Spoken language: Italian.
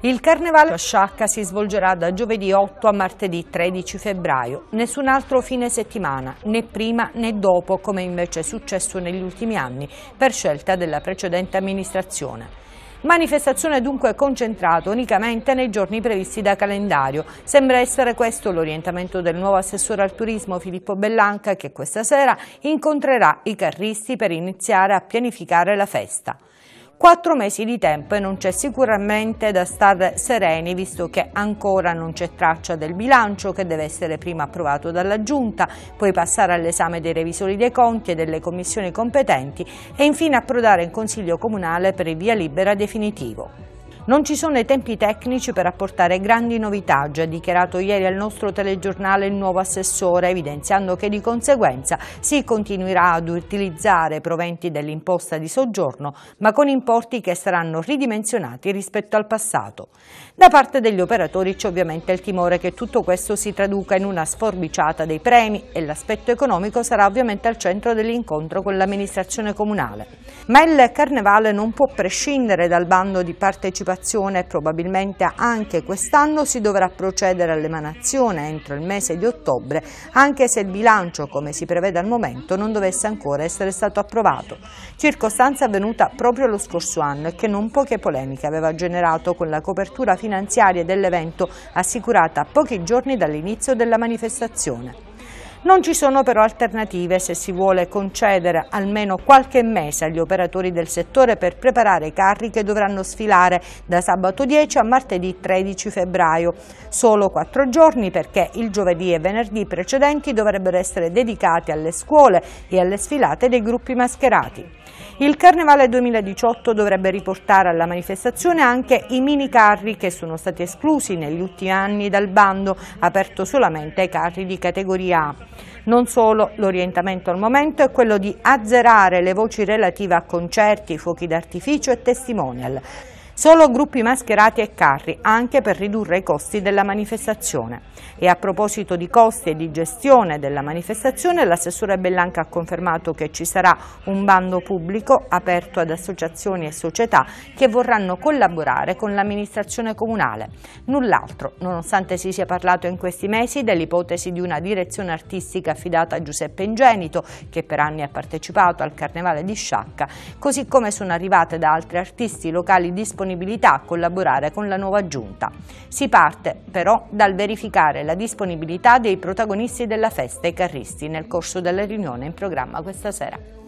Il carnevale a Sciacca si svolgerà da giovedì 8 a martedì 13 febbraio, nessun altro fine settimana, né prima né dopo come invece è successo negli ultimi anni per scelta della precedente amministrazione. Manifestazione dunque concentrata unicamente nei giorni previsti da calendario. Sembra essere questo l'orientamento del nuovo assessore al turismo Filippo Bellanca che questa sera incontrerà i carristi per iniziare a pianificare la festa. Quattro mesi di tempo e non c'è sicuramente da star sereni visto che ancora non c'è traccia del bilancio che deve essere prima approvato dalla Giunta, poi passare all'esame dei revisori dei conti e delle commissioni competenti e infine approdare in Consiglio Comunale per il via libera definitivo. Non ci sono i tempi tecnici per apportare grandi novità, già dichiarato ieri al nostro telegiornale il nuovo assessore, evidenziando che di conseguenza si continuerà ad utilizzare proventi dell'imposta di soggiorno, ma con importi che saranno ridimensionati rispetto al passato. Da parte degli operatori c'è ovviamente il timore che tutto questo si traduca in una sforbiciata dei premi e l'aspetto economico sarà ovviamente al centro dell'incontro con l'amministrazione comunale. Ma il Carnevale non può prescindere dal bando di partecipazione approvazione probabilmente anche quest'anno si dovrà procedere all'emanazione entro il mese di ottobre, anche se il bilancio, come si prevede al momento, non dovesse ancora essere stato approvato. Circostanza avvenuta proprio lo scorso anno e che non poche polemiche aveva generato con la copertura finanziaria dell'evento assicurata pochi giorni dall'inizio della manifestazione. Non ci sono però alternative se si vuole concedere almeno qualche mese agli operatori del settore per preparare i carri che dovranno sfilare da sabato 10 a martedì 13 febbraio. Solo quattro giorni perché il giovedì e venerdì precedenti dovrebbero essere dedicati alle scuole e alle sfilate dei gruppi mascherati. Il Carnevale 2018 dovrebbe riportare alla manifestazione anche i mini carri che sono stati esclusi negli ultimi anni dal bando, aperto solamente ai carri di categoria A. Non solo, l'orientamento al momento è quello di azzerare le voci relative a concerti, fuochi d'artificio e testimonial. Solo gruppi mascherati e carri, anche per ridurre i costi della manifestazione. E a proposito di costi e di gestione della manifestazione, l'assessore Bellanca ha confermato che ci sarà un bando pubblico aperto ad associazioni e società che vorranno collaborare con l'amministrazione comunale. Null'altro, nonostante si sia parlato in questi mesi dell'ipotesi di una direzione artistica affidata a Giuseppe Ingenito, che per anni ha partecipato al Carnevale di Sciacca, così come sono arrivate da altri artisti locali disponibili disponibilità a collaborare con la nuova giunta. Si parte però dal verificare la disponibilità dei protagonisti della festa e carristi nel corso della riunione in programma questa sera.